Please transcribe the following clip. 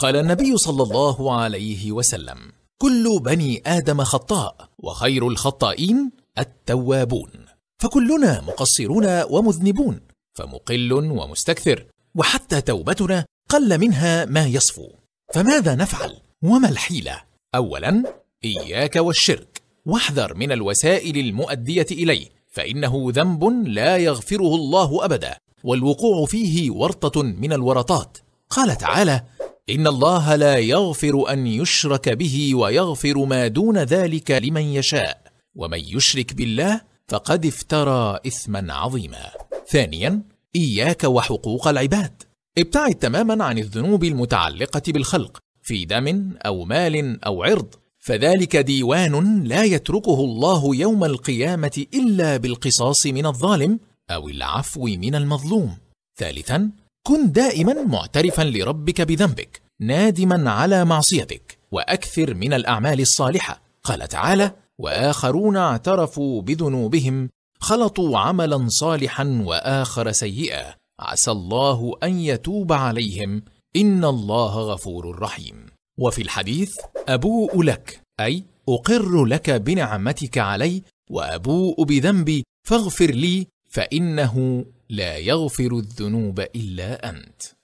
قال النبي صلى الله عليه وسلم كل بني آدم خطاء وخير الخطائين التوابون فكلنا مقصرون ومذنبون فمقل ومستكثر وحتى توبتنا قل منها ما يصفو فماذا نفعل وما الحيلة؟ أولا إياك والشرك واحذر من الوسائل المؤدية إليه فإنه ذنب لا يغفره الله أبدا والوقوع فيه ورطة من الورطات قال تعالى إن الله لا يغفر أن يشرك به ويغفر ما دون ذلك لمن يشاء ومن يشرك بالله فقد افترى إثما عظيما ثانيا إياك وحقوق العباد ابتعد تماما عن الذنوب المتعلقة بالخلق في دم أو مال أو عرض فذلك ديوان لا يتركه الله يوم القيامة إلا بالقصاص من الظالم أو العفو من المظلوم ثالثا كن دائما معترفا لربك بذنبك نادما على معصيتك واكثر من الاعمال الصالحه قال تعالى واخرون اعترفوا بذنوبهم خلطوا عملا صالحا واخر سيئا عسى الله ان يتوب عليهم ان الله غفور رحيم وفي الحديث ابوء لك اي اقر لك بنعمتك علي وابوء بذنبي فاغفر لي فانه لا يغفر الذنوب الا انت